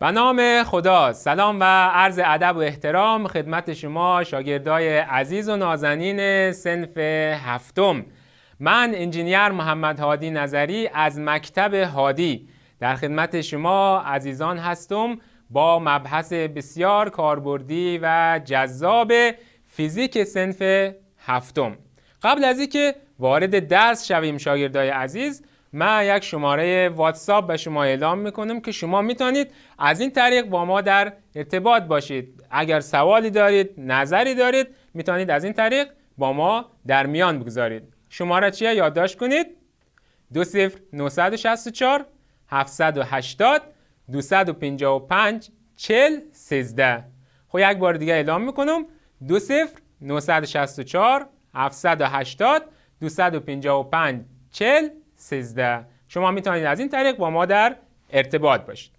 به نام خدا سلام و عرض ادب و احترام خدمت شما شاگردای عزیز و نازنین سنف هفتم من انجینیر محمد هادی نظری از مکتب هادی در خدمت شما عزیزان هستم با مبحث بسیار کاربردی و جذاب فیزیک سنف هفتم قبل از اینکه وارد درس شویم شاگردای عزیز من یک شماره واتساپ به شما اعلام میکنم که شما میتونید از این طریق با ما در ارتباط باشید اگر سوالی دارید نظری دارید میتونید از این طریق با ما در میان بگذارید شماره چیه یادداشت کنید 964 780 255 40 13 خب یک بار دیگه اعلام میکنم 964 780 255 40 13 شما میتونید از این طریق با ما در ارتباط باشید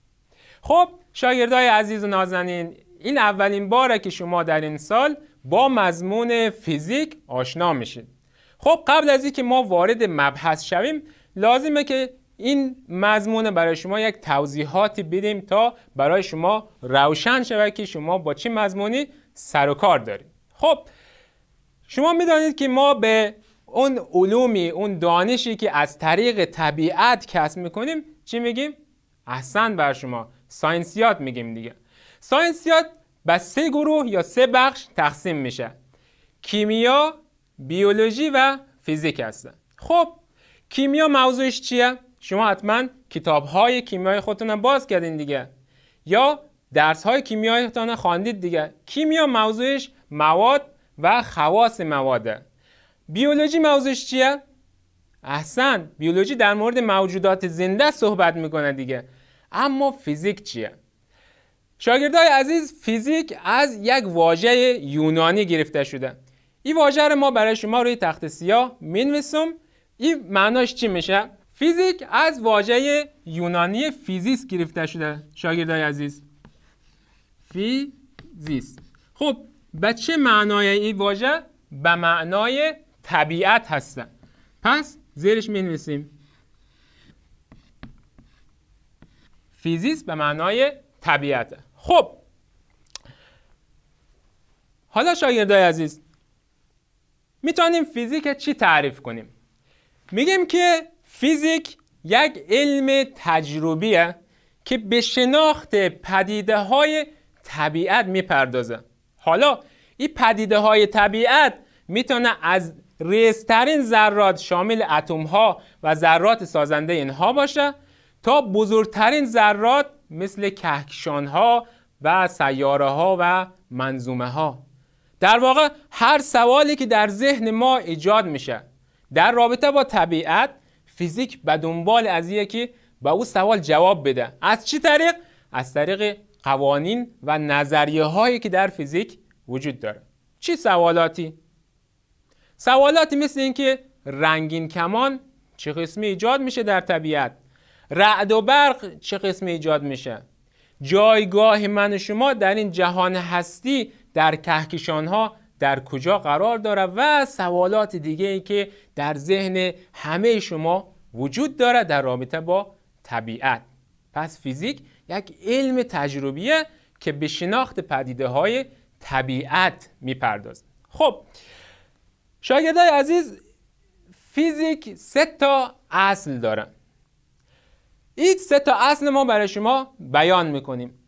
خب شاگردای عزیز و نازنین این اولین باره که شما در این سال با مضمون فیزیک آشنا میشید خب قبل از اینکه ما وارد مبحث شویم لازمه که این مضمون برای شما یک توضیحاتی بدیم تا برای شما روشن شود که شما با چه مضمونی سر و کار دارید خب شما میدانید که ما به اون علومی اون دانشی که از طریق طبیعت کسب میکنیم چی میگیم؟ احسن بر شما ساینسیات میگیم دیگه ساینسیات به سه گروه یا سه بخش تقسیم میشه کیمیا، بیولوژی و فیزیک هستن خب کیمیا موضوعش چیه؟ شما حتما کتاب های کیمیای خودتون باز کردین دیگه یا درس های کیمیایتان خواندید دیگه کیمیا موضوعش مواد و خواص مواده بیولوژی موضوعش چیه؟ احسن بیولوژی در مورد موجودات زنده صحبت میکنه دیگه اما فیزیک چیه؟ شاگردای عزیز فیزیک از یک واژه یونانی گرفته شده این واژه رو ما برای شما روی تخت سیاه مینویسم این معناش چی میشه؟ فیزیک از واژه یونانی فیزیس گرفته شده شاگردای عزیز فیزیس خب به چه معنای این واژه؟ به معنای طبیعت هستن پس زیرش می نویسیم فیزیس به معنای طبیعت خب حالا شاگردای عزیز میتونیم فیزیک چی تعریف کنیم میگیم که فیزیک یک علم تجربیه که به شناخت پدیده های طبیعت میپردازه حالا این پدیده های طبیعت میتونه از ریزترین ذرات شامل اتم ها و ذرات سازنده اینها باشه تا بزرگترین ذرات مثل کهکشان ها و سیاره ها و منظومه ها در واقع هر سوالی که در ذهن ما ایجاد میشه در رابطه با طبیعت فیزیک به دنبال از یکی به او سوال جواب بده از چی طریق؟ از طریق قوانین و نظریه هایی که در فیزیک وجود داره چی سوالاتی؟ سوالاتی مثل اینکه رنگین کمان چه قسمی ایجاد میشه در طبیعت رعد و برق چه قسمی ایجاد میشه جایگاه من و شما در این جهان هستی در کهکشان ها در کجا قرار داره و سوالات دیگه ای که در ذهن همه شما وجود داره در رابطه با طبیعت پس فیزیک یک علم تجربیه که به شناخت پدیده های طبیعت میپردازه خب شاگردای عزیز فیزیک سه تا اصل دارن این سه تا اصل ما برای شما بیان میکنیم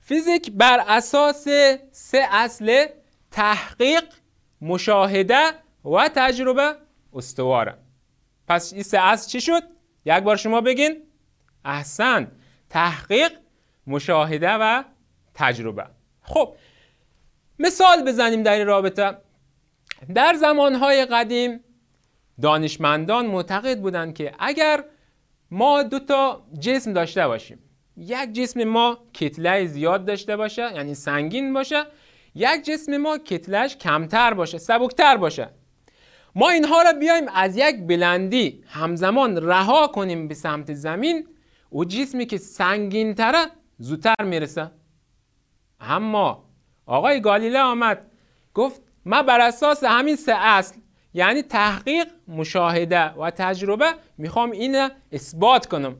فیزیک بر اساس سه اصل تحقیق مشاهده و تجربه استواره پس این سه اصل چی شد؟ یک بار شما بگین احسن تحقیق مشاهده و تجربه خب مثال بزنیم در این رابطه در زمانهای قدیم دانشمندان معتقد بودند که اگر ما دو تا جسم داشته باشیم یک جسم ما کتله زیاد داشته باشه یعنی سنگین باشه یک جسم ما کتلهش کمتر باشه سبکتر باشه ما اینها را بیایم از یک بلندی همزمان رها کنیم به سمت زمین او جسمی که سنگین تره زودتر میرسه اما آقای گالیله آمد گفت من بر اساس همین سه اصل یعنی تحقیق مشاهده و تجربه میخوام این اثبات کنم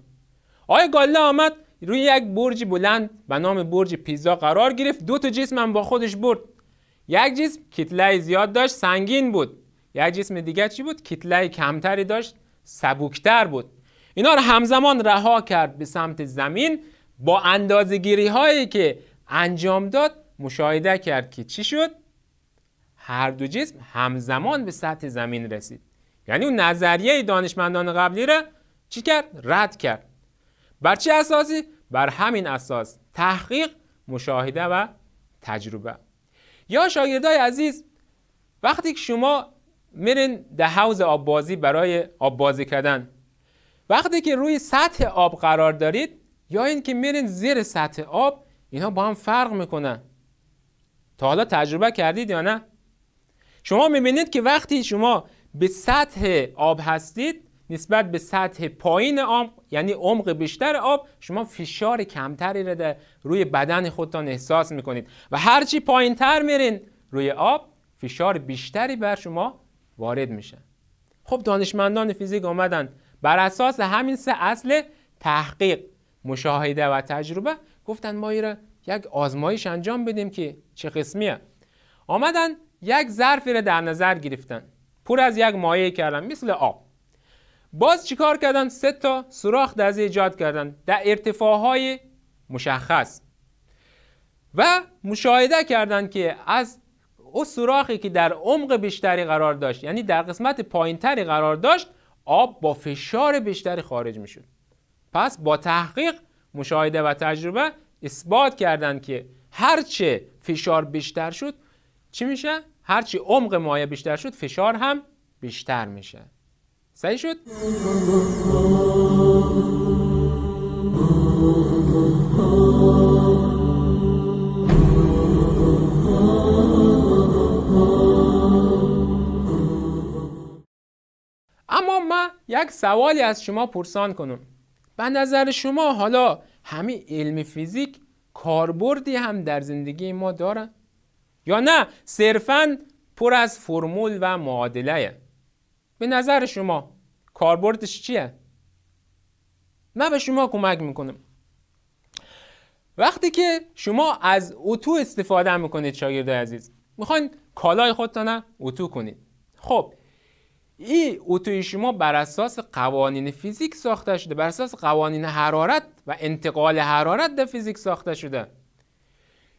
آقای گاله آمد روی یک برج بلند به نام برج پیزا قرار گرفت دو تا جسم هم با خودش برد یک جسم کتله زیاد داشت سنگین بود یک جسم دیگه چی بود کتله کمتری داشت سبوکتر بود اینا رو همزمان رها کرد به سمت زمین با اندازگیری هایی که انجام داد مشاهده کرد که چی شد هر دو جسم همزمان به سطح زمین رسید یعنی اون نظریه دانشمندان قبلی را چی کرد رد کرد بر چه اساسی بر همین اساس تحقیق مشاهده و تجربه یا شاگردای عزیز وقتی که شما میرین ده حوز آب بازی برای آب بازی کردن وقتی که روی سطح آب قرار دارید یا اینکه میرین زیر سطح آب اینها با هم فرق میکنن تا حالا تجربه کردید یا نه شما میبینید که وقتی شما به سطح آب هستید نسبت به سطح پایین آب یعنی عمق بیشتر آب شما فشار کمتری رو روی بدن خودتان احساس میکنید و هرچی پایین تر میرین روی آب فشار بیشتری بر شما وارد میشه خب دانشمندان فیزیک آمدن بر اساس همین سه اصل تحقیق مشاهده و تجربه گفتن ما را یک آزمایش انجام بدیم که چه قسمیه آمدن یک ظرفی را در نظر گرفتن پر از یک مایه کردن مثل آب باز چیکار کردن سه تا سوراخ در ایجاد کردن در های مشخص و مشاهده کردند که از او سوراخی که در عمق بیشتری قرار داشت یعنی در قسمت پایینتری قرار داشت آب با فشار بیشتری خارج می پس با تحقیق مشاهده و تجربه اثبات کردند که هرچه فشار بیشتر شد چی میشه؟ هرچی عمق مایع بیشتر شد فشار هم بیشتر میشه صحیح شد؟ اما من یک سوالی از شما پرسان کنم به نظر شما حالا همین علم فیزیک کاربردی هم در زندگی ما داره؟ یا نه صرفا پر از فرمول و معادله به نظر شما کاربردش چیه من به شما کمک میکنم وقتی که شما از اتو استفاده میکنید شاگردای عزیز میخواین کالای خودتان اتو کنید خب این اتوی شما بر اساس قوانین فیزیک ساخته شده بر اساس قوانین حرارت و انتقال حرارت در فیزیک ساخته شده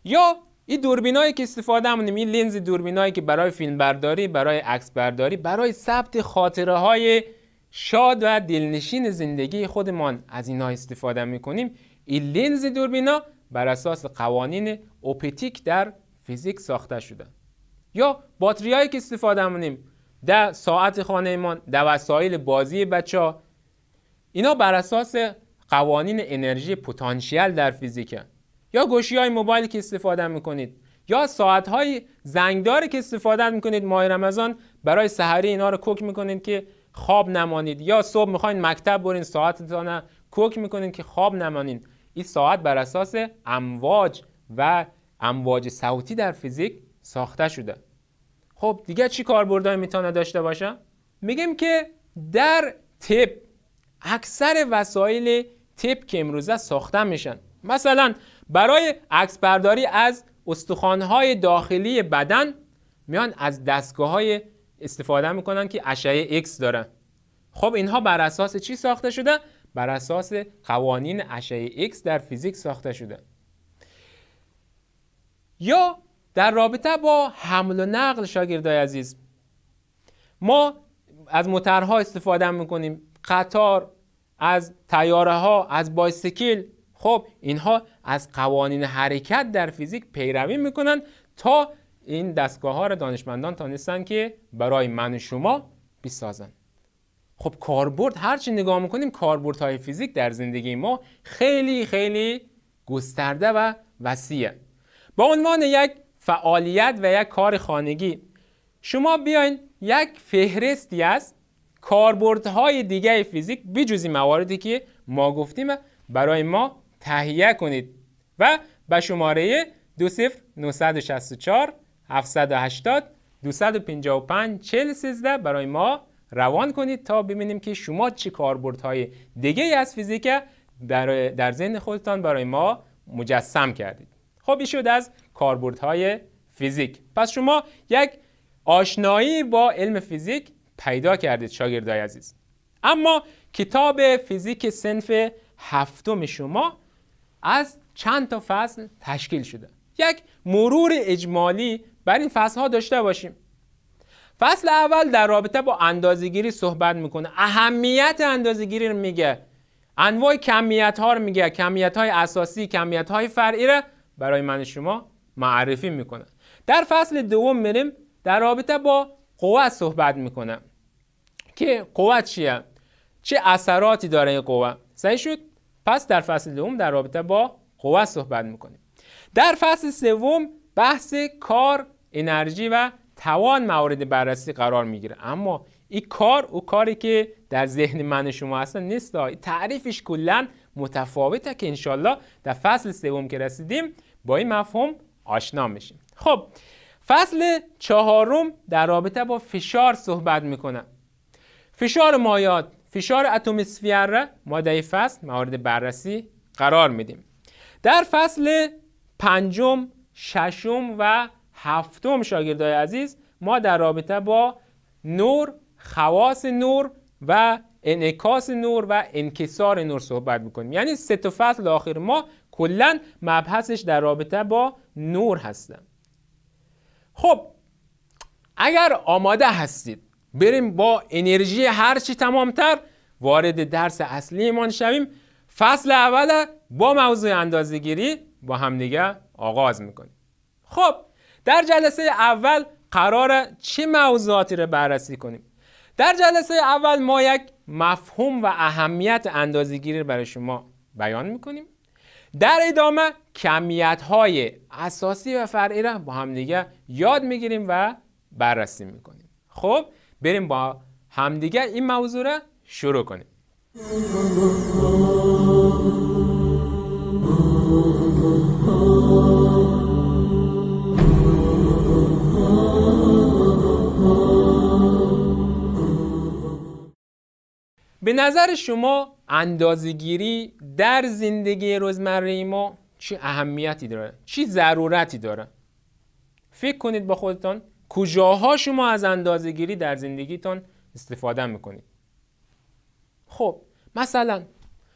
یا این دوربینایی که استفاده می‌کنیم این لنز دوربینایی که برای فیلم برداری، برای عکس برداری، برای ثبت خاطره های شاد و دلنشین زندگی خودمان از اینا استفاده می‌کنیم این لنز دوربینا بر اساس قوانین اوپتیک در فیزیک ساخته شده یا باتریایی که استفاده در ساعت ایمان، در وسایل بازی بچه ها اینا بر اساس قوانین انرژی پتانسیل در فیزیکه یا گوشی های موبایلی که استفاده میکنید یا ساعت های زنگداری که استفاده میکنید ماه رمضان برای سحری اینا رو کوک میکنید که خواب نمانید یا صبح میخواین مکتب برین ساعتتان کوک میکنید که خواب نمانید این ساعت بر اساس امواج و امواج صوتی در فیزیک ساخته شده خب دیگه چی کاربردهایی میتونه داشته باشه میگیم که در تپ اکثر وسایل تپ که امروزه ساخته میشن مثلا برای عکس برداری از استخوان‌های داخلی بدن میان از دستگاه‌های استفاده میکنن که اشعه X دارن خب اینها بر اساس چی ساخته شده؟ بر اساس قوانین اشعه X در فیزیک ساخته شده یا در رابطه با حمل و نقل شاگردای عزیز ما از موترها استفاده میکنیم قطار از تیاره ها از بایسکل خب اینها از قوانین حرکت در فیزیک پیروی میکنن تا این دستگاه ها رو دانشمندان تانستن که برای من و شما بسازن خب کاربرد هرچی نگاه میکنیم های فیزیک در زندگی ما خیلی خیلی گسترده و وسیعه با عنوان یک فعالیت و یک کار خانگی شما بیاین یک فهرستی از کاربردهای دیگه فیزیک بجز مواردی که ما گفتیم برای ما تهیه کنید و به شماره 20964 780 255 4013 برای ما روان کنید تا ببینیم که شما چه کاربردهای دیگه از فیزیک در, در ذهن خودتان برای ما مجسم کردید خب این شد از کاربردهای فیزیک پس شما یک آشنایی با علم فیزیک پیدا کردید شاگردای عزیز اما کتاب فیزیک سنف هفتم شما از چند تا فصل تشکیل شده یک مرور اجمالی بر این فصل ها داشته باشیم فصل اول در رابطه با اندازگیری صحبت میکنه اهمیت اندازگیری رو میگه انواع کمیت ها رو میگه کمیت های اساسی کمیت های فرعی رو برای من شما معرفی میکنه در فصل دوم میریم در رابطه با قوت صحبت میکنه که قوت چیه چه اثراتی داره این قوه صحیح شد پس در فصل دوم در رابطه با قوه صحبت میکنیم در فصل سوم بحث کار انرژی و توان موارد بررسی قرار میگیره اما این کار او کاری که در ذهن من شما اصلا نیست تعریفش کلا متفاوته که انشالله در فصل سوم که رسیدیم با این مفهوم آشنا میشیم خب فصل چهارم در رابطه با فشار صحبت میکنه فشار مایات فشار اتمسفیر را ما فصل مورد بررسی قرار میدیم در فصل پنجم ششم و هفتم شاگردای عزیز ما در رابطه با نور خواص نور و انعکاس نور و انکسار نور صحبت میکنیم یعنی سه تا فصل آخر ما کلا مبحثش در رابطه با نور هستن خب اگر آماده هستید بریم با انرژی هرچی تمامتر وارد درس اصلیمان شویم فصل اول با موضوع اندازگیری با همدیگه آغاز میکنیم خب در جلسه اول قرار چه موضوعاتی رو بررسی کنیم در جلسه اول ما یک مفهوم و اهمیت اندازگیری رو برای شما بیان میکنیم در ادامه کمیت های اساسی و فرعی را با همدیگه یاد میگیریم و بررسی میکنیم خب بریم با همدیگر این موضوع را شروع کنیم به نظر شما اندازگیری در زندگی روزمره ما چه اهمیتی داره؟ چی ضرورتی داره؟ فکر کنید با خودتان کجاها شما از اندازه گیری در زندگیتان استفاده میکنید خب مثلا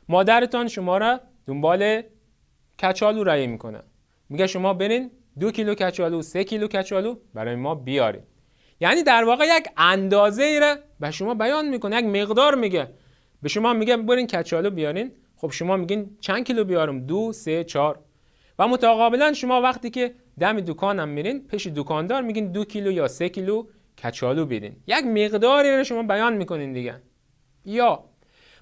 مادرتان شما را دنبال کچالو رایه میکنه میگه شما برین دو کیلو کچالو سه کیلو کچالو برای ما بیارید یعنی در واقع یک اندازه ای را به شما بیان میکنه یک مقدار میگه به شما میگه برین کچالو بیارین خب شما میگین چند کیلو بیارم دو سه چهار و متقابلا شما وقتی که دم دکان هم میرین پیش دوکاندار میگین دو کیلو یا سه کیلو کچالو بیرین. یک مقداری رو شما بیان میکنین دیگه یا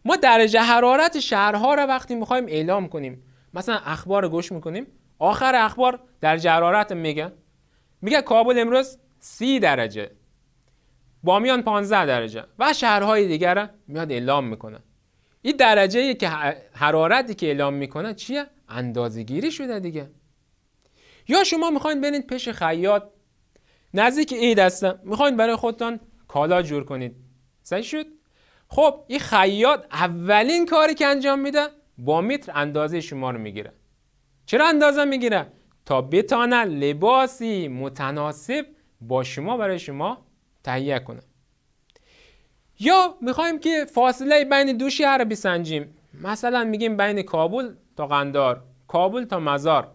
ما درجه حرارت شهرها رو وقتی میخوایم اعلام کنیم مثلا اخبار رو گوش میکنیم آخر اخبار درجه حرارت میگه میگه کابل امروز سی درجه بامیان 15 درجه و شهرهای دیگر میاد اعلام میکنه این درجه که حرارتی که اعلام میکنه چیه گیری شده دیگه یا شما میخواین برین پیش خیاط نزدیک عید هستم میخواین برای خودتان کالا جور کنید سعی شد خب این خیاط اولین کاری که انجام میده با متر اندازه شما رو میگیره چرا اندازه میگیره تا بتانه لباسی متناسب با شما برای شما تهیه کنه یا میخوایم که فاصله بین دو شهر بسنجیم مثلا میگیم بین کابل تا قندار کابل تا مزار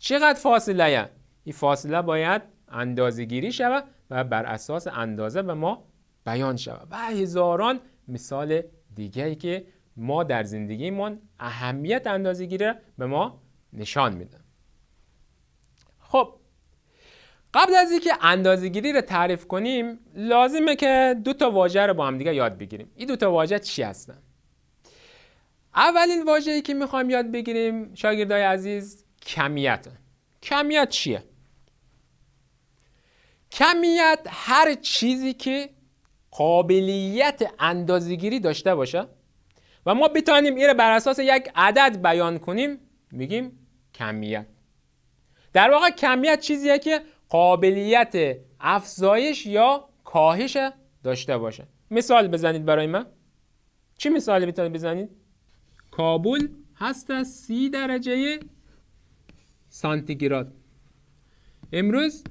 چقدر فاصله این فاصله باید اندازه گیری شود و بر اساس اندازه به ما بیان شود و هزاران مثال دیگه ای که ما در زندگیمان اهمیت اندازه گیره به ما نشان میدن خب قبل از اینکه گیری رو تعریف کنیم لازمه که دو تا واژه رو با هم دیگه یاد بگیریم این دو تا واژه چی هستن اولین واجهی که میخوایم یاد بگیریم شاگردای عزیز کمیت کمیت چیه کمیت هر چیزی که قابلیت اندازگیری داشته باشه و ما بتانیم این رو بر اساس یک عدد بیان کنیم میگیم کمیت در واقع کمیت چیزیه که قابلیت افزایش یا کاهش داشته باشه مثال بزنید برای من چی مثالی میتونید بزنید کابل هست از سی درجه سانتیگراد امروز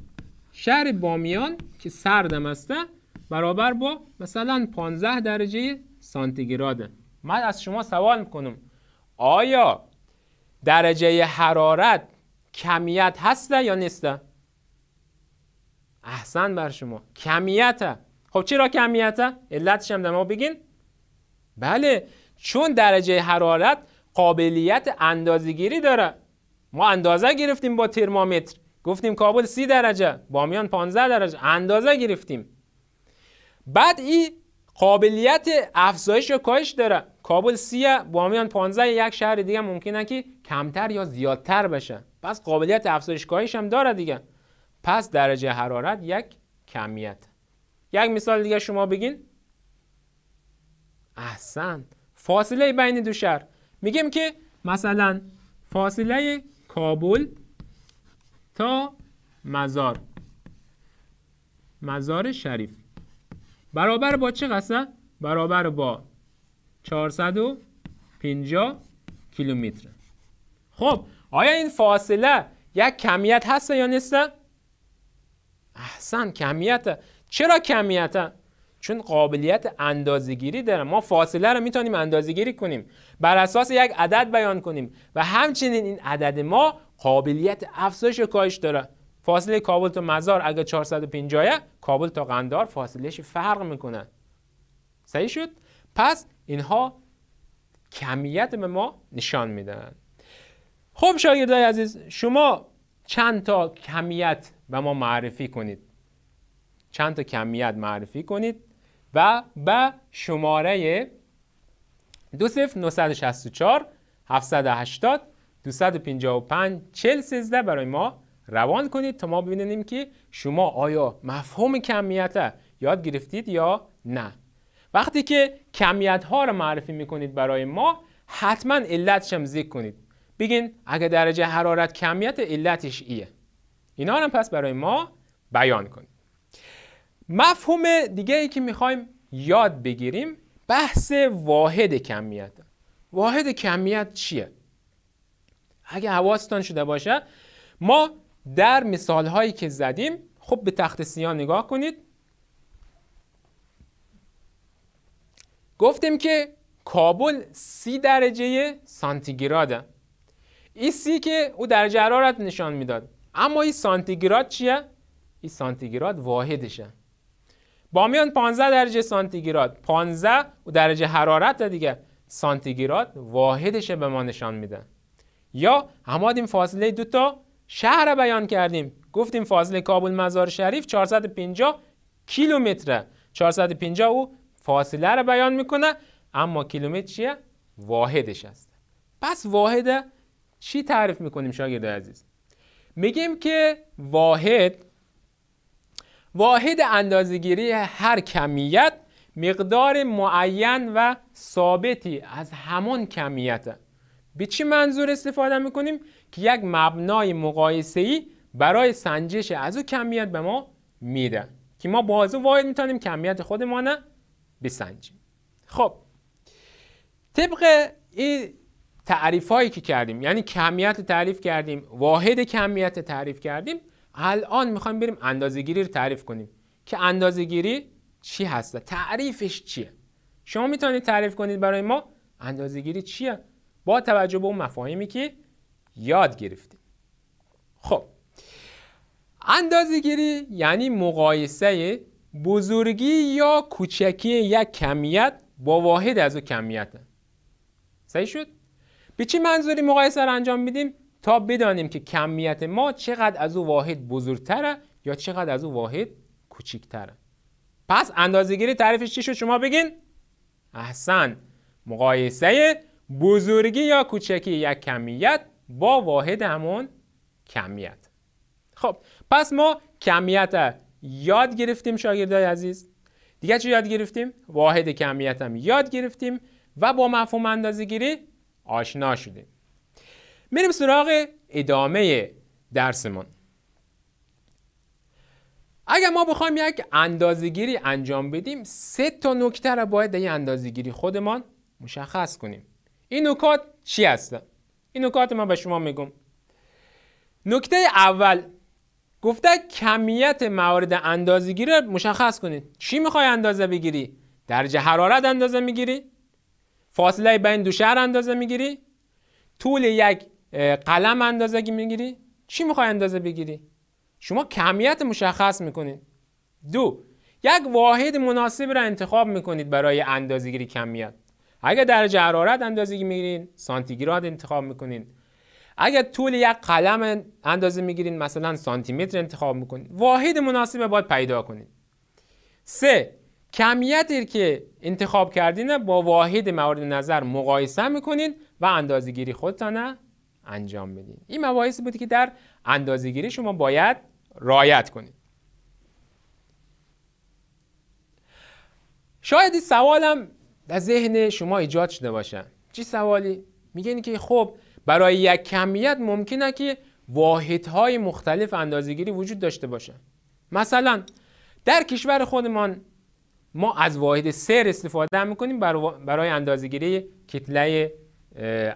شهر بامیان که سردم هسته برابر با مثلا 15 درجه سانتیگراده من از شما سوال میکنم آیا درجه حرارت کمیت هسته یا نیست؟ احسن بر شما کمیته خب چرا کمیته؟ علتش هم ما بگین بله چون درجه حرارت قابلیت گیری داره ما اندازه گرفتیم با ترمومتر گفتیم کابل سی درجه بامیان 15 درجه اندازه گرفتیم بعد این قابلیت افزایش و کاهش داره کابل سی بامیان 15 یک شهر دیگه ممکنه که کمتر یا زیادتر بشه پس قابلیت افزایش کاهش هم داره دیگه پس درجه حرارت یک کمیت یک مثال دیگه شما بگین احسن فاصله بین دو شهر میگیم که مثلا فاصله کابل تا مزار مزار شریف برابر با چه قصه؟ برابر با 450 کیلومتر خب آیا این فاصله یک کمیت هست یا نیست؟ احسن کمیت چرا کمیته؟ چون قابلیت اندازگیری داره ما فاصله رو میتونیم اندازگیری کنیم بر اساس یک عدد بیان کنیم و همچنین این عدد ما قابلیت افزایش کاهش داره فاصله کابل تا مزار اگر 450 کابل تا قندار فاصلهش فرق میکنه صحیح شد پس اینها کمیت به ما نشان میدن خب شاگردای عزیز شما چند تا کمیت به ما معرفی کنید چند تا کمیت معرفی کنید و به شماره 20964 780 255 4013 برای ما روان کنید تا ما ببینیم که شما آیا مفهوم کمیت یاد گرفتید یا نه وقتی که کمیت ها رو معرفی میکنید برای ما حتما علتش هم ذکر کنید بگین اگه درجه حرارت کمیت علتش ایه اینا هم پس برای ما بیان کنید مفهوم دیگه ای که میخوایم یاد بگیریم بحث واحد کمیت واحد کمیت چیه؟ اگه حواستان شده باشه ما در مثال هایی که زدیم خب به تخت سیاه نگاه کنید گفتیم که کابل سی درجه سانتیگراده این سی که او درجه حرارت نشان میداد اما این سانتیگراد چیه؟ این سانتیگراد واحدشه بامیان 15 درجه سانتیگراد 15 درجه حرارت دیگه سانتیگراد واحدش به ما نشان میده یا همادیم فاصله دو تا شهر بیان کردیم گفتیم فاصله کابل مزار شریف 450 کیلومتره 450 او فاصله رو بیان میکنه اما کیلومتر چیه واحدش است پس واحد چی تعریف میکنیم شاگرد عزیز میگیم که واحد واحد اندازگیری هر کمیت مقدار معین و ثابتی از همان کمیت به چی منظور استفاده میکنیم که یک مبنای مقایسه‌ای برای سنجش از او کمیت به ما میده که ما با او واحد میتونیم کمیت خودمان بسنجیم خب طبق این تعریف هایی که کردیم یعنی کمیت تعریف کردیم واحد کمیت تعریف کردیم الان میخوایم بریم اندازه گیری رو تعریف کنیم که اندازه گیری چی هست تعریفش چیه شما میتونید تعریف کنید برای ما اندازه گیری چیه با توجه به اون مفاهیمی که یاد گرفتیم خب اندازه گیری یعنی مقایسه بزرگی یا کوچکی یک کمیت با واحد از او کمیت صحیح شد به چی منظوری مقایسه رو انجام میدیم تا بدانیم که کمیت ما چقدر از او واحد بزرگتره یا چقدر از او واحد کوچیکتره پس اندازگیری تعریفش چی شد شما بگین احسن مقایسه بزرگی یا کوچکی یک کمیت با واحد همون کمیت خب پس ما کمیت یاد گرفتیم شاگردای عزیز دیگه چی یاد گرفتیم واحد کمیت هم یاد گرفتیم و با مفهوم اندازگیری آشنا شدیم میریم سراغ ادامه درسمان اگر ما بخوایم یک اندازگیری انجام بدیم سه تا نکته را باید در این اندازگیری خودمان مشخص کنیم این نکات چی هستن؟ این نکات من به شما میگم نکته اول گفته کمیت موارد اندازگیری را مشخص کنید چی میخوای اندازه بگیری؟ درجه حرارت اندازه میگیری؟ فاصله بین دو شهر اندازه میگیری؟ طول یک قلم اندازه میگیری چی میخوای اندازه بگیری شما کمیت مشخص میکنید دو یک واحد مناسب را انتخاب میکنید برای اندازهگیری کمیت اگر درجه حرارت اندازه میگیرین سانتیگراد انتخاب میکنید اگر طول یک قلم اندازه میگیرید مثلا سانتی انتخاب میکنید واحد مناسب باید پیدا کنید سه کمیتی که انتخاب کردین با واحد مورد نظر مقایسه میکنید و اندازهگیری خودتان انجام بدین این مباحثی بودی که در اندازهگیری شما باید رعایت کنید شاید این سوالم در ذهن شما ایجاد شده باشه چی سوالی میگن که خب برای یک کمیت ممکنه که واحدهای مختلف اندازهگیری وجود داشته باشه مثلا در کشور خودمان ما از واحد سر استفاده میکنیم برای اندازهگیری کتله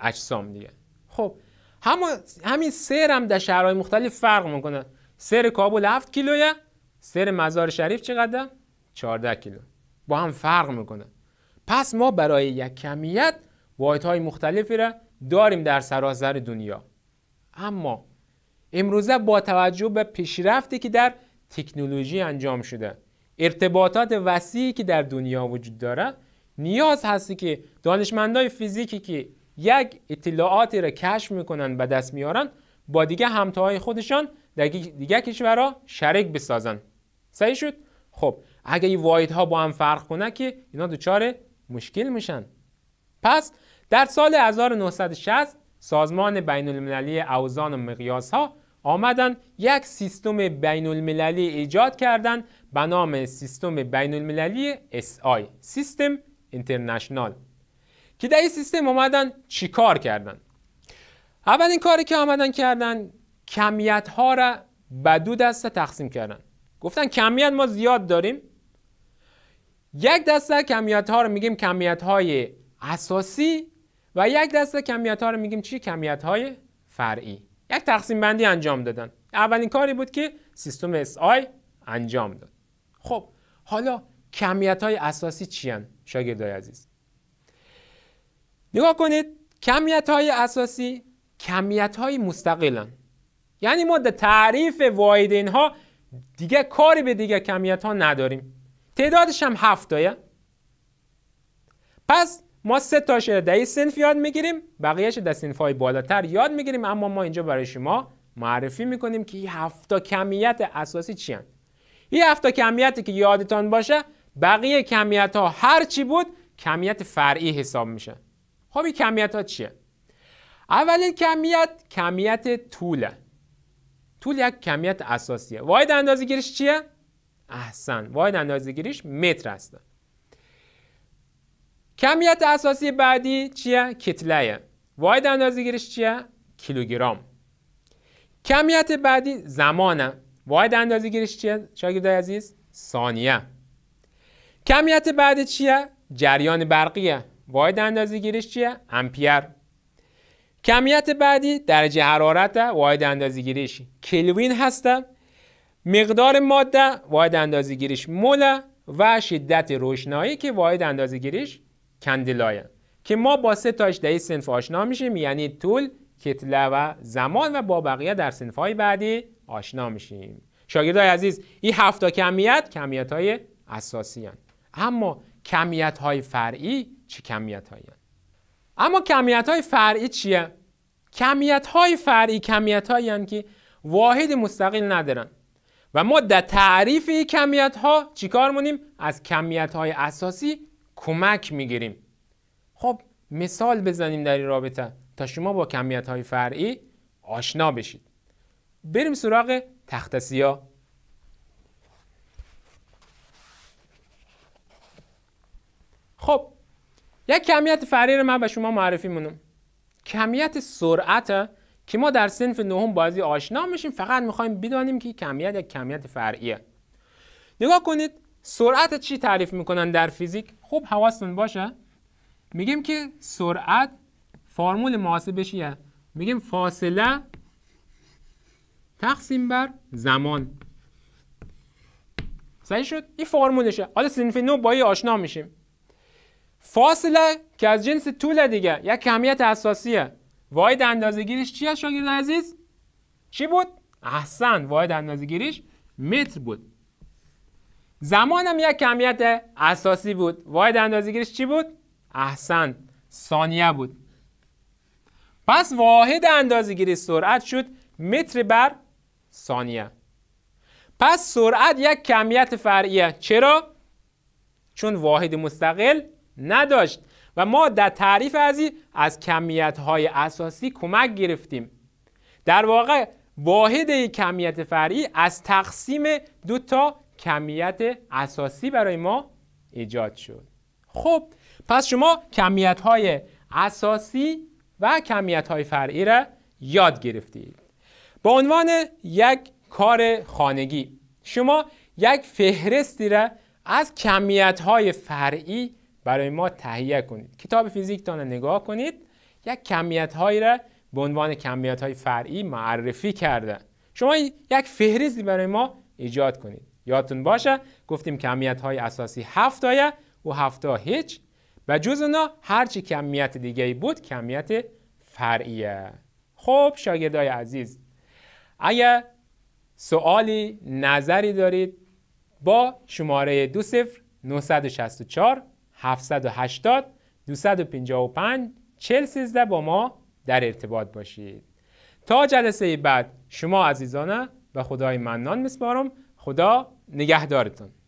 اجسام دیگه خب هم همین سر هم در شهرهای مختلف فرق میکنه سیر کابل 7 کیلویه سیر مزار شریف چقدر 14 کیلو با هم فرق میکنه پس ما برای یک کمیت واحد های مختلفی را داریم در سراسر دنیا اما امروزه با توجه به پیشرفتی که در تکنولوژی انجام شده ارتباطات وسیعی که در دنیا وجود داره نیاز هستی که دانشمندای فیزیکی که یک اطلاعاتی را کشف میکنن و دست میارن با دیگه همتاهای خودشان دیگه کشورها شریک بسازن صحیح شد خب اگه این واحد ها با هم فرق کنه که اینا دوچار مشکل میشن پس در سال 1960 سازمان بین المللی اوزان و مقیاس ها آمدن یک سیستم بین المللی ایجاد کردن به نام سیستم بین المللی SI سیستم اینترنشنال که در این سیستم اومدن چیکار کردن اولین کاری که آمدن کردن کمیت ها را به دو دسته تقسیم کردن گفتن کمیت ما زیاد داریم یک دسته کمیت ها رو میگیم کمیت های اساسی و یک دسته کمیت ها رو میگیم چی کمیت های فرعی یک تقسیم بندی انجام دادن اولین کاری بود که سیستم SI انجام داد خب حالا کمیت های اساسی چی هن؟ شاگردای عزیز نگاه کنید کمیت های اساسی کمیت های مستقلن یعنی ما در تعریف واحد اینها دیگه کاری به دیگه کمیت ها نداریم تعدادش هم هفت پس ما سه تاش در این سنف یاد میگیریم بقیهش در سنف های بالاتر یاد میگیریم اما ما اینجا برای شما معرفی میکنیم که این هفتا کمیت اساسی چی هن؟ این هفتا کمیتی که یادتان باشه بقیه کمیت ها هر بود کمیت فرعی حساب میشه خب این کمیت ها چیه؟ اولین کمیت کمیت طوله طول یک کمیت اساسیه واحد گیریش چیه؟ احسن واحد گیریش متر هستن کمیت اساسی بعدی چیه؟ کتله واحد اندازه‌گیریش چیه؟ کیلوگرم کمیت بعدی زمانه واحد گیریش چیه؟ شاگردای عزیز ثانیه کمیت بعدی چیه؟ جریان برقیه واحد اندازه گیریش چیه؟ امپیر کمیت بعدی درجه حرارت واحد اندازه گیریش کلوین هسته مقدار ماده واحد اندازه گیریش مول و شدت روشنایی که واحد اندازه گیریش کندلایه که ما با سه تاش در سنف آشنا میشیم یعنی طول کتله و زمان و با بقیه در های بعدی آشنا میشیم شاگردای عزیز این هفت کمیت کمیت های اساسی اما کمیت های فرعی چه کمیت هایی اما کمیت های فرعی چیه؟ کمیت های فرعی کمیت هایی که واحد مستقل ندارن و ما در تعریف کمیت ها چیکار مونیم؟ از کمیت های اساسی کمک میگیریم خب مثال بزنیم در این رابطه تا شما با کمیت های فرعی آشنا بشید بریم سراغ تخت سیاه خب یک کمیت فری من به شما معرفی مونم کمیت سرعت که ما در سنف نهم بازی آشنا میشیم فقط میخوایم بدانیم که کمیت یک کمیت فرعیه نگاه کنید سرعت چی تعریف میکنن در فیزیک خوب حواستون باشه میگیم که سرعت فرمول محاسبش چیه میگیم فاصله تقسیم بر زمان صحیح شد این فرمولشه حالا سنف نو با آشنا میشیم فاصله که از جنس طول دیگه یک کمیت اساسیه واحد اندازه‌گیریش چی است شاگرد عزیز چی بود احسن واحد گیریش متر بود زمان هم یک کمیت اساسی بود واحد گیریش چی بود احسن ثانیه بود پس واحد گیری سرعت شد متر بر ثانیه پس سرعت یک کمیت فرعیه چرا چون واحد مستقل نداشت و ما در تعریف ازی از کمیت های اساسی کمک گرفتیم در واقع واحد کمیت فرعی از تقسیم دو تا کمیت اساسی برای ما ایجاد شد خب پس شما کمیت های اساسی و کمیت های فرعی را یاد گرفتید به عنوان یک کار خانگی شما یک فهرستی را از کمیت های فرعی برای ما تهیه کنید کتاب فیزیک رو نگاه کنید یک کمیت هایی را به عنوان کمیت های فرعی معرفی کرده. شما یک فهرستی برای ما ایجاد کنید یادتون باشه گفتیم کمیت های اساسی هفت آیه و هفت هیچ و جز اونا هرچی کمیت دیگه بود کمیت فرعیه خب شاگردای عزیز اگر سوالی نظری دارید با شماره دو صفر 964 780 255 4013 با ما در ارتباط باشید تا جلسه بعد شما عزیزانه و خدای منان میسپارم خدا نگهدارتون